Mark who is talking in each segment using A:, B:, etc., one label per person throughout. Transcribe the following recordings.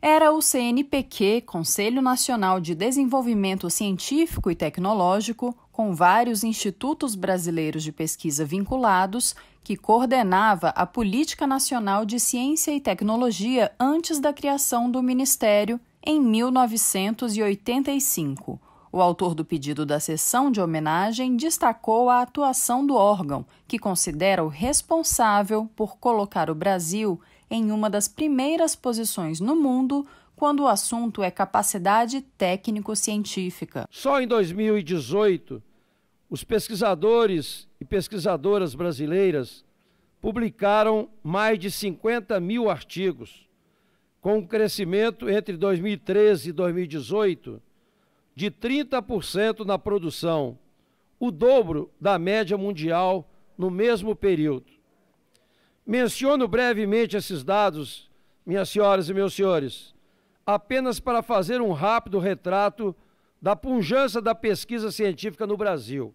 A: era o CNPq, Conselho Nacional de Desenvolvimento Científico e Tecnológico, com vários institutos brasileiros de pesquisa vinculados, que coordenava a Política Nacional de Ciência e Tecnologia antes da criação do Ministério em 1985. O autor do pedido da sessão de homenagem destacou a atuação do órgão, que considera o responsável por colocar o Brasil em uma das primeiras posições no mundo quando o assunto é capacidade técnico-científica.
B: Só em 2018, os pesquisadores e pesquisadoras brasileiras publicaram mais de 50 mil artigos, com um crescimento entre 2013 e 2018 de 30% na produção, o dobro da média mundial no mesmo período. Menciono brevemente esses dados, minhas senhoras e meus senhores, apenas para fazer um rápido retrato da pujança da pesquisa científica no Brasil.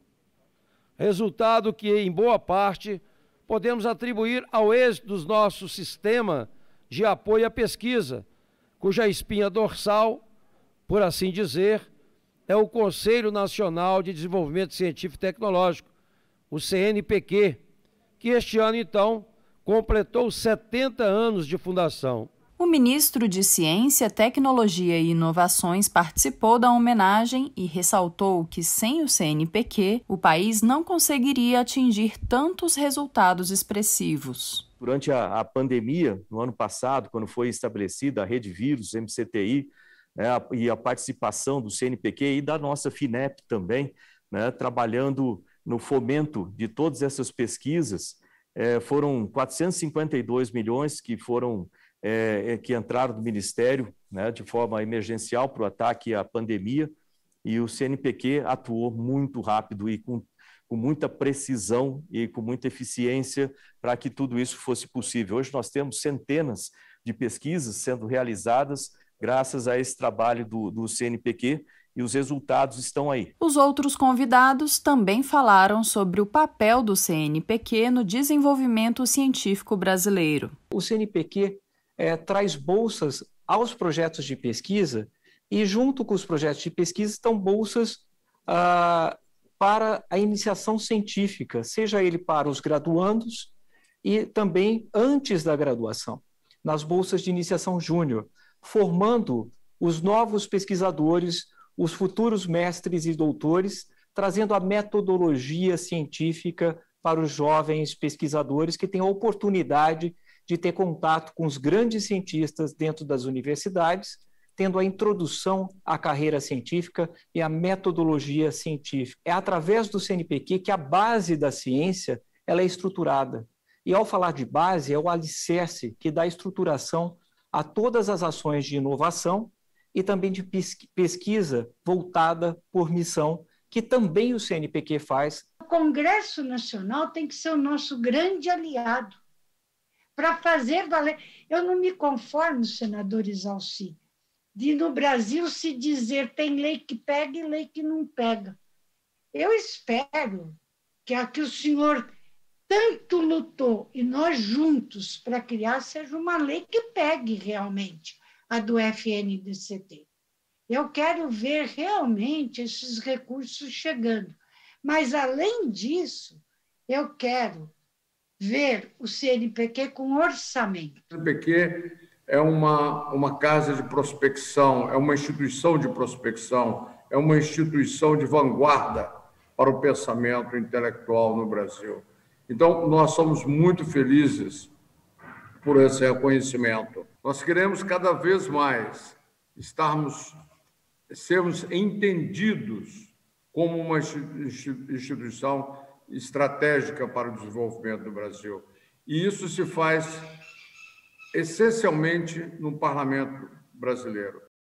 B: Resultado que, em boa parte, podemos atribuir ao êxito do nosso sistema de apoio à pesquisa, cuja espinha dorsal, por assim dizer, é o Conselho Nacional de Desenvolvimento Científico e Tecnológico, o CNPq, que este ano, então, completou 70 anos de fundação.
A: O ministro de Ciência, Tecnologia e Inovações participou da homenagem e ressaltou que sem o CNPq, o país não conseguiria atingir tantos resultados expressivos.
C: Durante a, a pandemia, no ano passado, quando foi estabelecida a rede vírus, MCTI, né, a, e a participação do CNPq e da nossa FINEP também, né, trabalhando no fomento de todas essas pesquisas, é, foram 452 milhões que foram é, é que entraram do Ministério né, de forma emergencial para o ataque à pandemia e o CNPq atuou muito rápido e com, com muita precisão e com muita eficiência para que tudo isso fosse possível. Hoje nós temos centenas de pesquisas sendo realizadas graças a esse trabalho do, do CNPq e os resultados estão aí.
A: Os outros convidados também falaram sobre o papel do CNPq no desenvolvimento científico brasileiro. O CNPq é, traz bolsas
D: aos projetos de pesquisa e, junto com os projetos de pesquisa, estão bolsas ah, para a iniciação científica, seja ele para os graduandos e também antes da graduação, nas bolsas de iniciação júnior, formando os novos pesquisadores, os futuros mestres e doutores, trazendo a metodologia científica para os jovens pesquisadores que têm a oportunidade de ter contato com os grandes cientistas dentro das universidades, tendo a introdução à carreira científica e à metodologia científica. É através do CNPq que a base da ciência ela é estruturada. E ao falar de base, é o alicerce que dá estruturação a todas as ações de inovação e também de pesquisa voltada por missão, que também o CNPq faz.
E: O Congresso Nacional tem que ser o nosso grande aliado para fazer valer. Eu não me conformo, senadores Alci, de no Brasil se dizer tem lei que pega e lei que não pega. Eu espero que a que o senhor tanto lutou e nós juntos para criar seja uma lei que pegue realmente a do FNDCT. Eu quero ver realmente esses recursos chegando. Mas, além disso, eu quero ver o CNPq com orçamento. O
F: CNPq é uma, uma casa de prospecção, é uma instituição de prospecção, é uma instituição de vanguarda para o pensamento intelectual no Brasil. Então, nós somos muito felizes por esse reconhecimento. Nós queremos cada vez mais estarmos, sermos entendidos como uma instituição estratégica para o desenvolvimento do Brasil. E isso se faz essencialmente no parlamento brasileiro.